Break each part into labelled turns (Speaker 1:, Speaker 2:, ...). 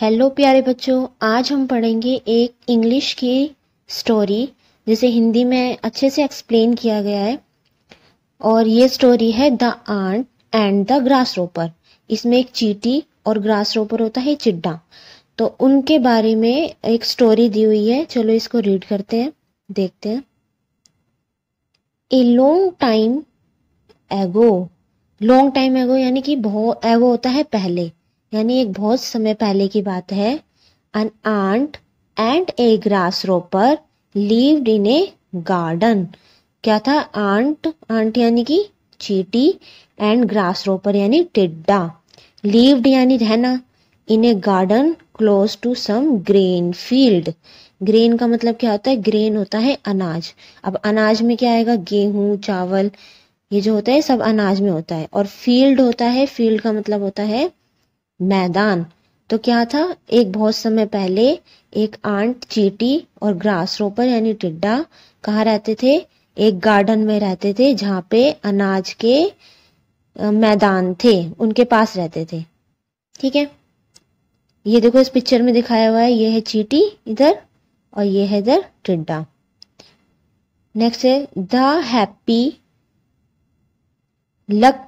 Speaker 1: Hello प्यारे बच्चों आज हम पढ़ेंगे एक इंग्लिश की स्टोरी जिसे हिंदी में अच्छे से एक्सप्लेन किया गया है और ये स्टोरी है the ant and the grasshopper इसमें एक चीटी और ग्रास रोपर होता है चिड्डा तो उनके बारे में एक स्टोरी दी हुई है चलो इसको रीड करते हैं देखते हैं a long time ago long time ago यानी कि बहुत एगो होता है पहले यानी एक बहुत समय पहले की बात है ant and a grasshopper lived in a garden क्या था आंट आंट यानी कि चीटी एंड ग्रास रोपर यानी टिड्डा लिव्ड यानी रहना in a garden close to some grain field grain का मतलब क्या होता है ग्रेन होता है अनाज अब अनाज में क्या आएगा गेहूं चावल ये जो होता है सब अनाज में होता है और फील्ड होता है फील्ड का मतलब होता है मैदान तो क्या था एक बहुत समय पहले एक आंट चीटी और ग्रास रोपर यानी टिड्डा कहा रहते थे एक गार्डन में रहते थे जहां पे अनाज के मैदान थे उनके पास रहते थे ठीक है ये देखो इस पिक्चर में दिखाया हुआ है ये है चीटी इधर और ये है इधर टिड्डा नेक्स्ट है the happy luck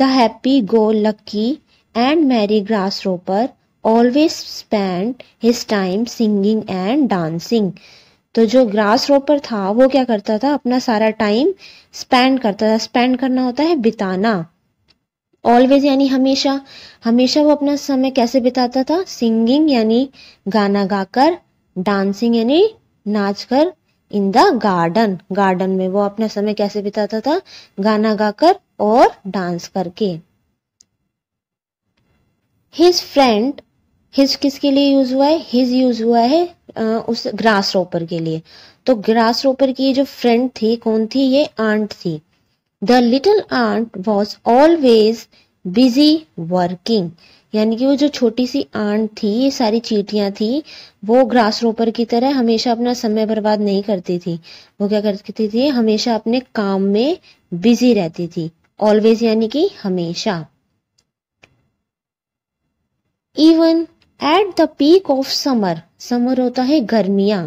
Speaker 1: the happy go lucky and Mary hopper always spent his time singing and dancing. तो जो ग्रास रोपर था वो क्या करता था अपना सारा टाइम स्पेंड करता था स्पेंड करना होता है बिताना ऑलवेज यानी हमेशा हमेशा वो अपना समय कैसे बिताता था सिंगिंग यानी गाना गाकर डांसिंग यानी नाच कर इन द गार्डन गार्डन में वो अपना समय कैसे बिताता था गाना गाकर और डांस करके हिज फ्रेंड हिज किसके लिए यूज हुआ है हिज यूज हुआ है उस ग्रास रोपर के लिए तो ग्रास रोपर की जो फ्रेंड थी कौन थी ये आंट थी the little ant was always busy working यानी कि वो जो छोटी सी आंट थी ये सारी चीटियाँ थी वो ग्रास रोपर की तरह हमेशा अपना समय बर्बाद नहीं करती थी वो क्या करती थी हमेशा अपने काम में बिजी रहती थी ऑलवेज यानी कि हमेशा even at the peak of summer summer होता है गर्मियाँ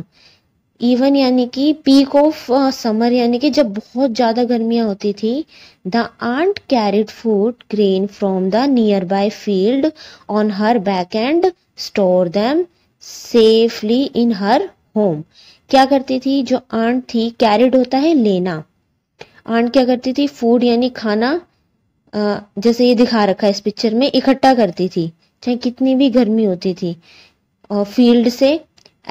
Speaker 1: इवन यानी कि पीक ऑफ समर यानी कि जब बहुत ज़्यादा गर्मियाँ होती थी the ant carried food grain from the nearby field on her back and store them safely in her home क्या करती थी जो आंट थी कैरिड होता है लेना आंट क्या करती थी फूड यानी खाना uh, जैसे ये दिखा रखा है इस पिक्चर में इकट्ठा करती थी चाहे कितनी भी गर्मी होती थी फील्ड से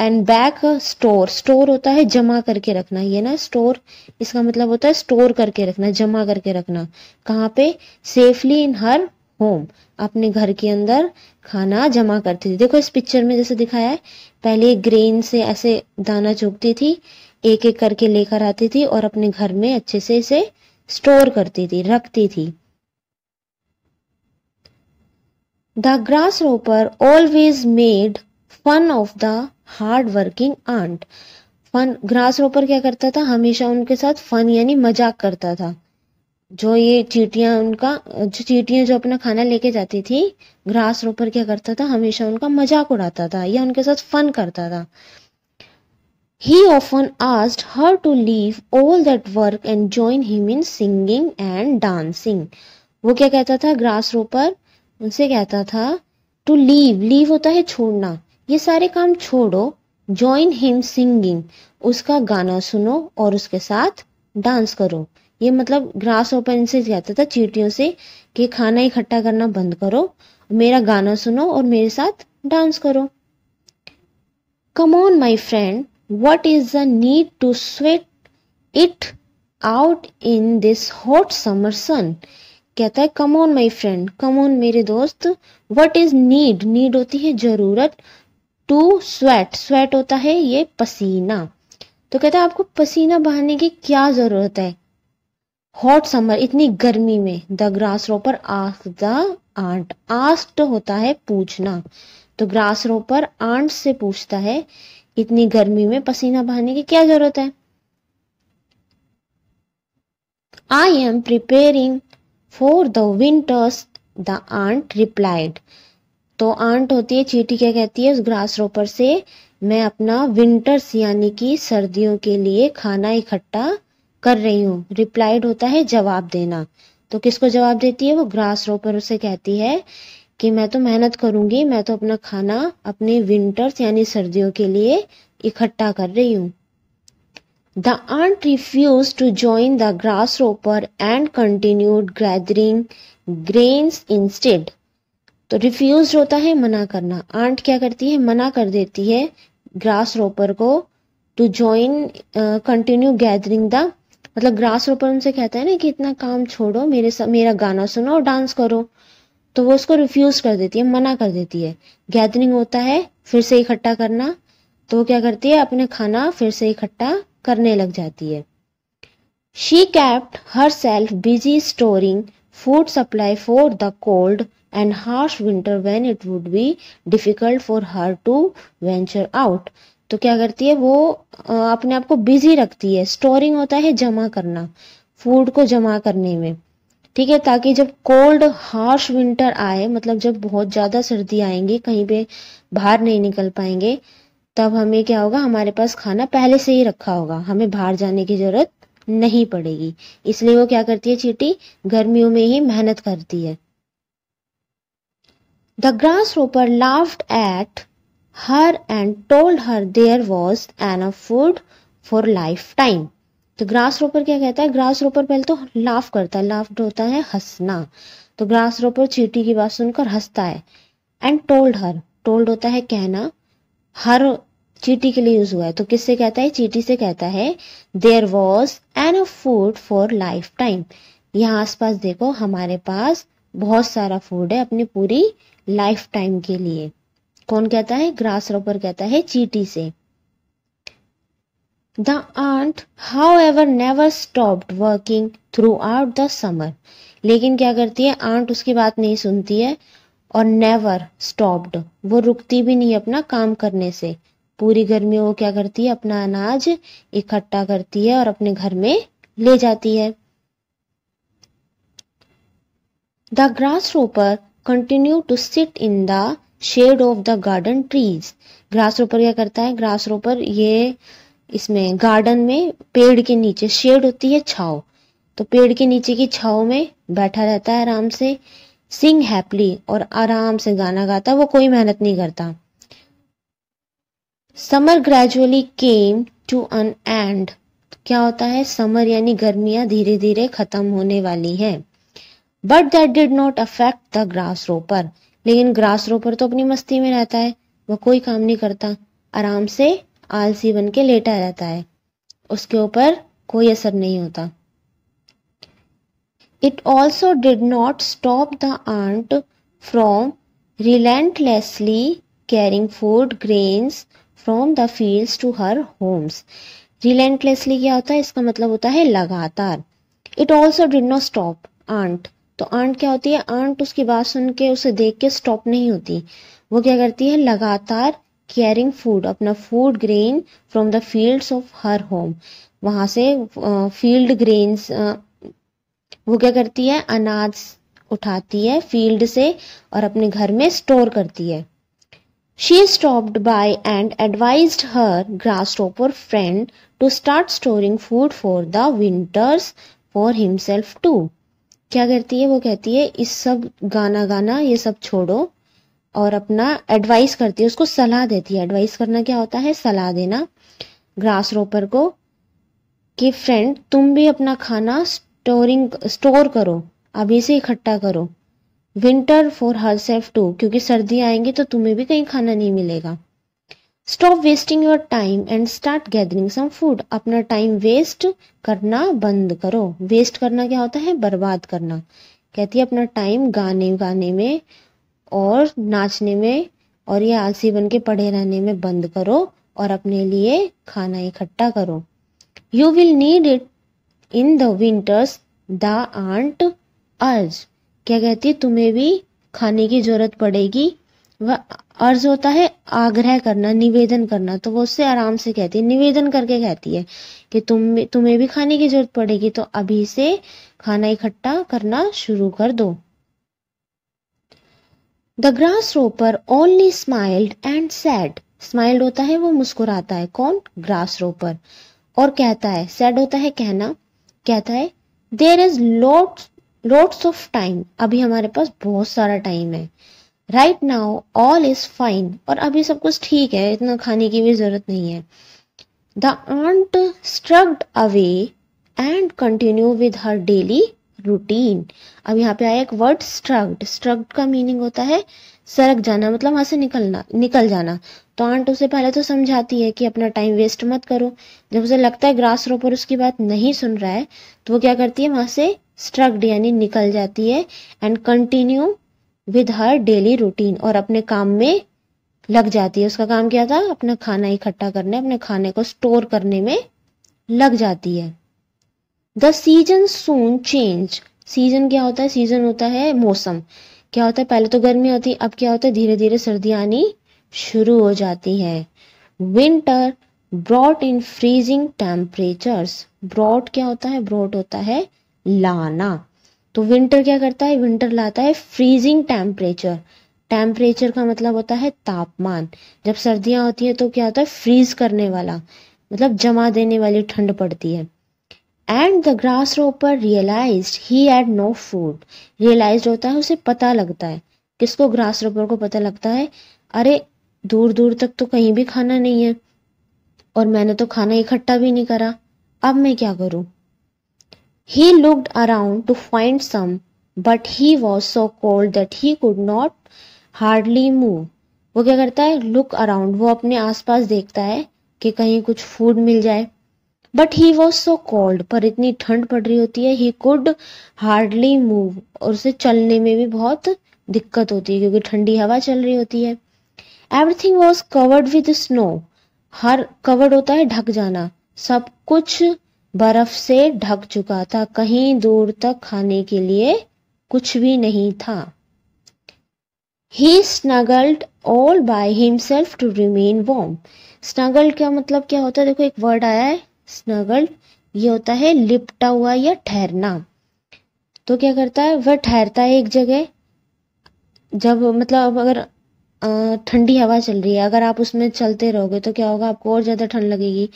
Speaker 1: एंड बैक स्टोर स्टोर होता है जमा करके रखना ये ना स्टोर इसका मतलब होता है स्टोर करके रखना जमा करके रखना कहाँ पे सेफली इन हर होम अपने घर के अंदर खाना जमा करती थी देखो इस पिक्चर में जैसे दिखाया है पहले ग्रेन से ऐसे दाना चुगती थी एक एक करके लेकर आती थी और अपने घर में अच्छे से इसे स्टोर करती थी रखती थी the grasshopper always made fun of the hard working ant fun grasshopper क्या करता था हमेशा उनके साथ फन यानी मजाक करता था जो ये चीटियां उनका जो चीटियाँ जो अपना खाना लेके जाती थी ग्रास रोपर क्या करता था हमेशा उनका मजाक उड़ाता था या उनके साथ फन करता था he often asked her to leave all that work and join him in singing and dancing वो क्या कहता था ग्रास रोपर उनसे कहता था टू लीव लीव होता है छोड़ना ये सारे काम छोड़ो ज्वाइन हिम सिंगिंग उसका गाना सुनो और उसके साथ डांस करो ये मतलब ग्रास ओपन से कहता था चीटियों से कि खाना इकट्ठा करना बंद करो मेरा गाना सुनो और मेरे साथ डांस करो come on my friend what is the need to sweat it out in this hot summer sun कहता है come on my friend come on मेरे दोस्त वट इज नीड नीड होती है जरूरत टू स्वेट स्वेट होता है ये पसीना तो कहता है आपको पसीना बहाने की क्या जरूरत है हॉट समर इतनी गर्मी में the grasshopper ask the ant asked होता है पूछना तो ग्रास रोपर आंट से पूछता है इतनी गर्मी में पसीना बहाने की क्या जरूरत है I am preparing for the winters the ant replied तो आंट होती है चीटी क्या कहती है उस ग्रास रोपर से मैं अपना विंटर्स यानी कि सर्दियों के लिए खाना इकट्ठा कर रही हूँ रिप्लाइड होता है जवाब देना तो किसको जवाब देती है वो ग्रास रोपर उसे कहती है कि मैं तो मेहनत करूंगी मैं तो अपना खाना अपने विंटर्स यानी सर्दियों के लिए इकट्ठा कर रही हूँ The aunt refused to join the grasshopper and continued gathering grains instead. तो रिफ्यूज होता है मना करना आंट क्या करती है मना कर देती है ग्रास रोपर को to join continue gathering the मतलब ग्रास रोपर उनसे कहता है ना कि इतना काम छोड़ो मेरे सा, मेरा गाना सुनो और डांस करो तो वो उसको रिफ्यूज कर देती है मना कर देती है गैदरिंग होता है फिर से इकट्ठा करना तो वो क्या करती है अपने खाना फिर से इकट्ठा करने लग जाती है she kept herself busy storing food supply for the cold and harsh winter when it would be difficult for her to venture out तो क्या करती है वो अपने आप को बिजी रखती है स्टोरिंग होता है जमा करना फूड को जमा करने में ठीक है ताकि जब कोल्ड हार्श विंटर आए मतलब जब बहुत ज़्यादा सर्दी आएंगी कहीं पे बाहर नहीं निकल पाएंगे तब हमें क्या होगा हमारे पास खाना पहले से ही रखा होगा हमें बाहर जाने की ज़रूरत नहीं पड़ेगी इसलिए वो क्या करती है चीटी गर्मियों में ही मेहनत करती है the grasshopper laughed at her and told her there was an a food for lifetime तो ग्रास रोपर क्या कहता है ग्रास रोपर पहले तो लाफ करता है लाफ्ड होता है हंसना तो ग्रास रोपर चीटी की बात सुनकर हंसता है एंड टोल्ड हर टोल्ड होता है कहना हर चीटी के लिए यूज हुआ है तो किससे कहता है चीटी से कहता है there was an food for lifetime यहाँ आसपास देखो हमारे पास बहुत सारा फूड है अपनी पूरी लाइफ टाइम के लिए कौन कहता है ग्रास रोपर कहता है चीटी से the ant however never stopped working throughout the summer लेकिन क्या करती है आंट उसकी बात नहीं सुनती है और नेवर स्टॉप्ड वो रुकती भी नहीं अपना काम करने से पूरी गर्मी में वो क्या करती है अपना अनाज इकट्ठा करती है और अपने घर में ले जाती है the grasshopper continue to sit in the shade of the garden trees grasshopper क्या करता है ग्रास रोपर ये इसमें गार्डन में पेड़ के नीचे शेड होती है छाव तो पेड़ के नीचे की छाव में बैठा रहता है आराम से सिंग हैप्पली और आराम से गाना गाता है वो कोई मेहनत नहीं करता summer gradually came to an end क्या होता है समर यानी गर्मियां धीरे धीरे खत्म होने वाली हैं but that did not affect the grasshopper लेकिन ग्रास रोपर तो अपनी मस्ती में रहता है वह कोई काम नहीं करता आराम से आलसी बन के लेटा रहता है उसके ऊपर कोई असर नहीं होता it also did not stop the ant from relentlessly carrying food grains from the field to her homes relentlessly क्या होता है इसका मतलब होता है लगातार it also did not stop ant तो आंट क्या होती है आंट उसकी बात सुन के उसे देख के स्टॉप नहीं होती वो क्या करती है लगातार केयरिंग फूड अपना food grain from the field of her home वहां से फील्ड uh, वो क्या करती है अनाज उठाती है फील्ड से और अपने घर में स्टोर करती है She stopped by and advised her grasshopper friend to start storing food for the winters for himself too. क्या करती है वो कहती है इस सब गाना गाना ये सब छोड़ो और अपना एडवाइस करती है उसको सलाह देती है एडवाइस करना क्या होता है सलाह देना ग्रास रोपर को कि फ्रेंड तुम भी अपना खाना स्टोरिंग स्टोर करो अभी से इकट्ठा करो winter for her safe to क्योंकि सर्दी आएंगी तो तुम्हें भी कहीं खाना नहीं मिलेगा stop wasting your time and start gathering some food अपना टाइम वेस्ट करना बंद करो वेस्ट करना क्या होता है बर्बाद करना कहती है अपना टाइम गाने गाने में और नाचने में और ये आलसी बन के पढ़े रहने में बंद करो और अपने लिए खाना इकट्ठा करो you will need it in the winters the ant urged क्या कहती है तुम्हें भी खाने की जरूरत पड़ेगी वह अर्ज होता है आग्रह करना निवेदन करना तो वो उससे आराम से कहती है निवेदन करके कहती है कि तुम तुम्हें भी खाने की जरूरत पड़ेगी तो अभी से खाना इकट्ठा करना शुरू कर दो the grasshopper only smiled and said smiled होता है वो मुस्कुराता है कौन ग्रास रोपर और कहता है सैड होता है कहना कहता है there is lot lots of time अभी हमारे पास बहुत सारा टाइम है right now all is fine और अभी सब कुछ ठीक है इतना खाने की भी जरूरत नहीं है the ant shrugged away and continue with her daily routine अब यहाँ पे आया एक वर्ड स्ट्रग्ड स्ट्रग्ड का मीनिंग होता है सरक जाना मतलब वहां से निकलना निकल जाना तो आंट उसे पहले तो समझाती है कि अपना टाइम वेस्ट मत करो जब उसे लगता है ग्रास रोपर उसकी बात नहीं सुन रहा है तो वो क्या करती है वहां से स्ट्रग्ड यानी निकल जाती है and continue with her daily routine और अपने काम में लग जाती है उसका काम क्या था अपना खाना इकट्ठा करने अपने खाने को स्टोर करने में लग जाती है the season soon change season क्या होता है सीजन होता है मौसम क्या होता है पहले तो गर्मी होती है अब क्या होता है धीरे धीरे सर्दी आनी शुरू हो जाती है winter brought in freezing temperatures brought क्या होता है ब्रॉट होता है लाना तो विंटर क्या करता है विंटर लाता है फ्रीजिंग टेम्परेचर टेम्परेचर का मतलब होता है तापमान जब सर्दियां होती हैं तो क्या होता है फ्रीज करने वाला मतलब जमा देने वाली ठंड पड़ती है and the grasshopper realize he had no food realize होता है उसे पता लगता है किसको ग्रास रोपर को पता लगता है अरे दूर दूर तक तो कहीं भी खाना नहीं है और मैंने तो खाना इकट्ठा भी नहीं करा अब मैं क्या करूं he looked around to find some but he was so cold that he could not hardly move वो क्या करता है लुक अराउंड वो अपने आसपास देखता है कि कहीं कुछ फूड मिल जाए but he was so cold पर इतनी ठंड पड़ रही होती है ही कुड हार्डली मूव और उसे चलने में भी बहुत दिक्कत होती है क्योंकि ठंडी हवा चल रही होती है everything was covered with snow हर कवर्ड होता है ढक जाना सब कुछ बर्फ से ढक चुका था कहीं दूर तक खाने के लिए कुछ भी नहीं था he snuggled all by himself to remain warm snuggled का मतलब क्या होता है देखो एक वर्ड आया है स्नगल्ड ये होता है लिपटा हुआ या ठहरना तो क्या करता है वह ठहरता है एक जगह जब मतलब अगर ठंडी हवा चल रही है अगर आप उसमें चलते रहोगे तो क्या होगा आपको और ज़्यादा ठंड लगेगी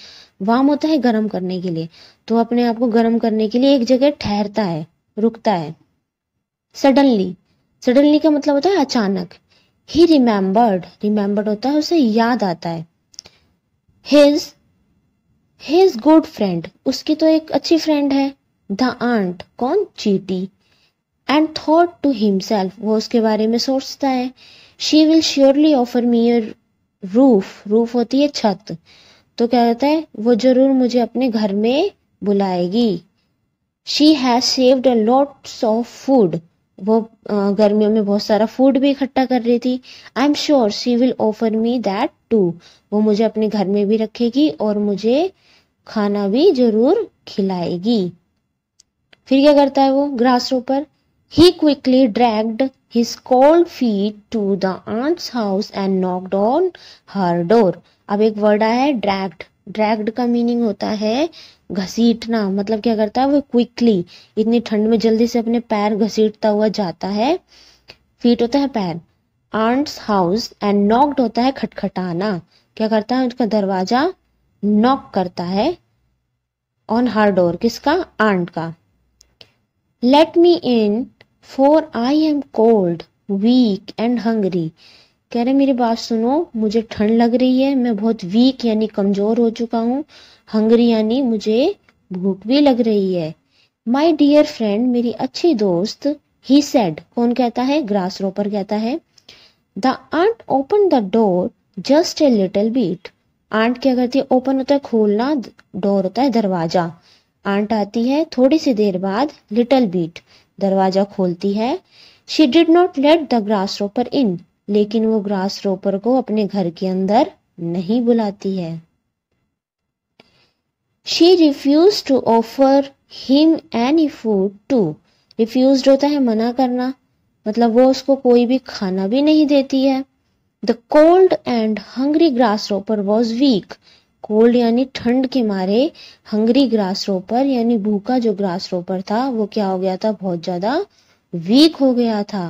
Speaker 1: वाम होता है गर्म करने के लिए तो अपने आप को गर्म करने के लिए एक जगह ठहरता है रुकता है सडनली सडनली का मतलब होता है अचानक ही रिमेम्बर्ड रिमेम्बर्ड होता है उसे याद आता है हिज हिज गुड फ्रेंड उसकी तो एक अच्छी फ्रेंड है द आंट कौन चीटी एंड थॉट टू हिमसेल्फ वो उसके बारे में सोचता है she will surely offer me your roof roof होती है छत तो क्या कहता है वो जरूर मुझे अपने घर में बुलाएगी she has saved a lots of food वो गर्मियों में बहुत सारा फूड भी इकट्ठा कर रही थी I am sure she will offer me that too वो मुझे अपने घर में भी रखेगी और मुझे खाना भी जरूर खिलाएगी फिर क्या करता है वो grasshopper he quickly dragged his cold feet to the ant's house and knocked on her door अब एक वर्ड आया है ड्रैग्ड ड्रैग्ड का मीनिंग होता है घसीटना मतलब क्या करता है वो क्विकली इतनी ठंड में जल्दी से अपने पैर घसीटता हुआ जाता है फीट होता है पैर आंट्स हाउस एंड नॉक्ड होता है खटखटाना क्या करता है उसका दरवाजा नॉक करता है ऑन हर डोर किसका आंट का let me in for I am cold weak and hungry कह रहे मेरी बात सुनो मुझे ठंड लग रही है मैं बहुत वीक यानी कमज़ोर हो चुका हूँ हंगरी यानी मुझे भूख भी लग रही है माय डियर फ्रेंड मेरी अच्छी दोस्त ही सेड कौन कहता है ग्रास रोपर कहता है the ant open the door just a little bit ant क्या करती है ओपन होता है खोलना डोर होता है दरवाजा आंट आती है थोड़ी सी देर बाद लिटल बीट दरवाजा खोलती है she did not let the grasshopper in लेकिन वो ग्रास रोपर को अपने घर के अंदर नहीं बुलाती है she refuse to offer him any food too refuse होता है मना करना मतलब वो उसको कोई भी खाना भी नहीं देती है the cold and hungry grasshopper was weak cold यानी ठंड के मारे हंगरी ग्रास रोपर यानी भूखा जो ग्रास रोपर था वो क्या हो गया था बहुत ज्यादा वीक हो गया था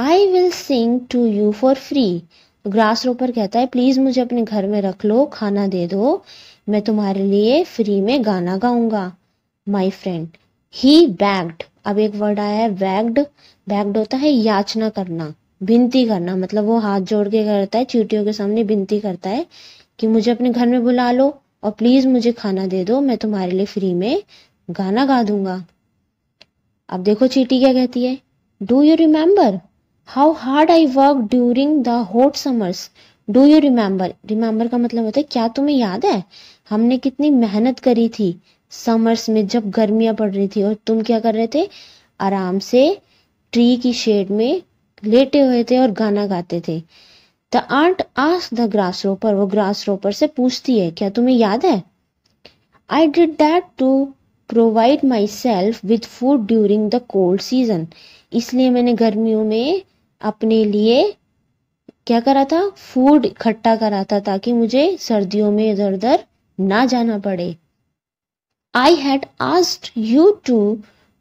Speaker 1: I will sing to you for free grasshopper कहता है प्लीज़ मुझे अपने घर में रख लो खाना दे दो मैं तुम्हारे लिए फ्री में गाना गाऊंगा माई फ्रेंड ही बैग्ड अब एक वर्ड आया है बैग्ड बैग्ड होता है याचना करना विनती करना मतलब वो हाथ जोड़ के करता है चीटियों के सामने विनती करता है कि मुझे अपने घर में बुला लो और प्लीज़ मुझे खाना दे दो मैं तुम्हारे लिए फ्री में गाना गा दूंगा अब देखो चीटी क्या कहती है do you remember how hard I work during the hot summers do you remember remember का मतलब होता है क्या तुम्हें याद है हमने कितनी मेहनत करी थी समर्स में जब गर्मियाँ पड़ रही थी और तुम क्या कर रहे थे आराम से ट्री की शेड में लेटे हुए थे और गाना गाते थे द आंट आस द ग्रास रोपर वो ग्रास रोपर से पूछती है क्या तुम्हें याद है I did that to provide myself with food during the cold season इसलिए मैंने गर्मियों में अपने लिए क्या करा था फूड इकट्ठा करा था ताकि मुझे सर्दियों में इधर उधर ना जाना पड़े I had asked you to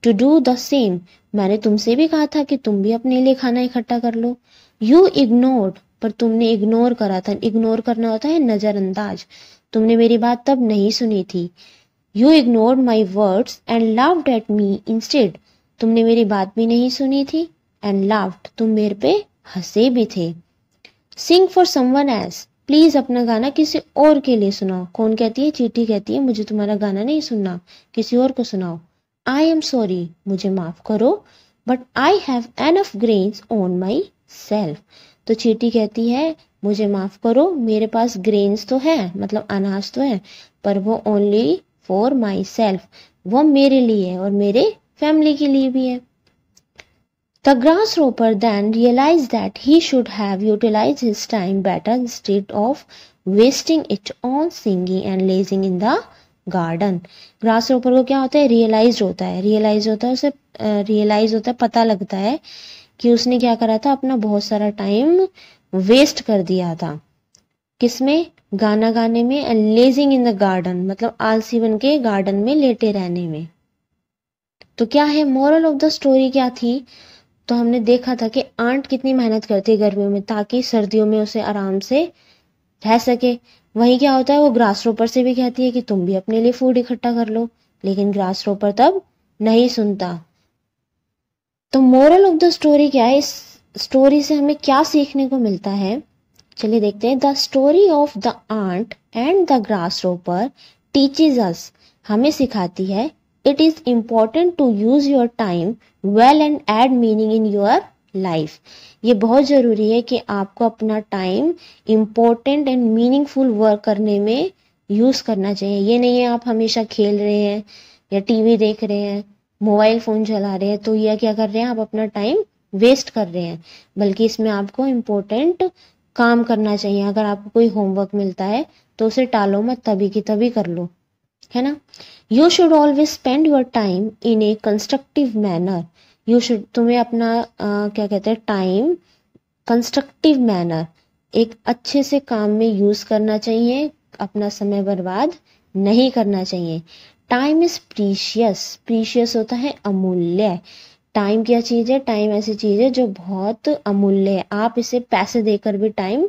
Speaker 1: to do the same मैंने तुमसे भी कहा था कि तुम भी अपने लिए खाना इकट्ठा कर लो यू इग्नोर्ड पर तुमने इग्नोर करा था इग्नोर करना होता है नज़रअंदाज तुमने मेरी बात तब नहीं सुनी थी you ignore my words and laughed at me instead तुमने मेरी बात भी नहीं सुनी थी एंड लाफ्ट तुम मेरे पे हंसे भी थे sing for someone else please अपना गाना किसी और के लिए सुनाओ कौन कहती है चीटी कहती है मुझे तुम्हारा गाना नहीं सुनना किसी और को सुनाओ आई एम सॉरी मुझे माफ़ करो but I have of grains on myself तो चीटी कहती है मुझे माफ़ करो मेरे पास ग्रेन्स तो है मतलब अनाज तो है पर वो ओनली फॉर माई सेल्फ वो मेरे लिए है और मेरे फैमिली के लिए भी है The grasshopper then realized that he should have utilized his time better instead of wasting it on singing and lazing in the garden. Grasshopper Ropar को क्या होता है रियलाइज होता है रियलाइज होता है उसे रियलाइज होता है पता लगता है कि उसने क्या करा था अपना बहुत सारा टाइम वेस्ट कर दिया था किसमें गाना गाने में and lazing in the garden मतलब आलसी बन के गार्डन में लेटे रहने में तो क्या है मोरल ऑफ द स्टोरी क्या थी तो हमने देखा था कि आंट कितनी मेहनत करती है गर्मियों में ताकि सर्दियों में उसे आराम से रह सके वहीं क्या होता है वो ग्रास रोपर से भी कहती है कि तुम भी अपने लिए फूड इकट्ठा कर लो लेकिन ग्रास रोपर तब नहीं सुनता तो मोरल ऑफ द स्टोरी क्या है इस स्टोरी से हमें क्या सीखने को मिलता है चलिए देखते हैं the story of the ant and the grasshopper teaches us हमें सिखाती है it is important to use your time well and add meaning in your life ये बहुत ज़रूरी है कि आपको अपना time important and meaningful work करने में यूज़ करना चाहिए ये नहीं है आप हमेशा खेल रहे हैं या टीवी देख रहे हैं मोबाइल फ़ोन चला रहे हैं तो यह क्या कर रहे हैं आप अपना टाइम वेस्ट कर रहे हैं बल्कि इसमें आपको इम्पोर्टेंट काम करना चाहिए अगर आपको कोई होमवर्क मिलता है तो उसे टालो मत तभी की तभी कर लो है ना you should always spend your time in a constructive manner you should तुम्हें अपना आ, क्या कहते हैं टाइम कंस्ट्रक्टिव मैनर एक अच्छे से काम में यूज करना चाहिए अपना समय बर्बाद नहीं करना चाहिए टाइम इज प्रीशियस प्रीशियस होता है अमूल्य टाइम क्या चीज़ है टाइम ऐसी चीज़ है जो बहुत अमूल्य है आप इसे पैसे देकर भी टाइम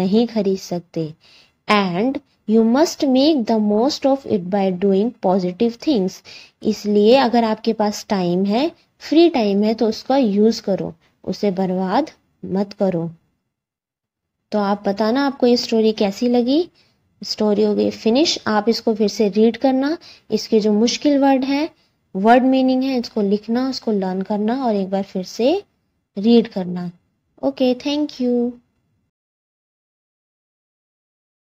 Speaker 1: नहीं खरीद सकते and you must make the most of it by doing positive things इसलिए अगर आपके पास टाइम है फ्री टाइम है तो उसका यूज़ करो उसे बर्बाद मत करो तो आप बताना आपको ये स्टोरी कैसी लगी स्टोरी हो गई फिनिश आप इसको फिर से रीड करना इसके जो मुश्किल वर्ड हैं वर्ड मीनिंग है इसको लिखना उसको लर्न करना और एक बार फिर से रीड करना ओके थैंक यू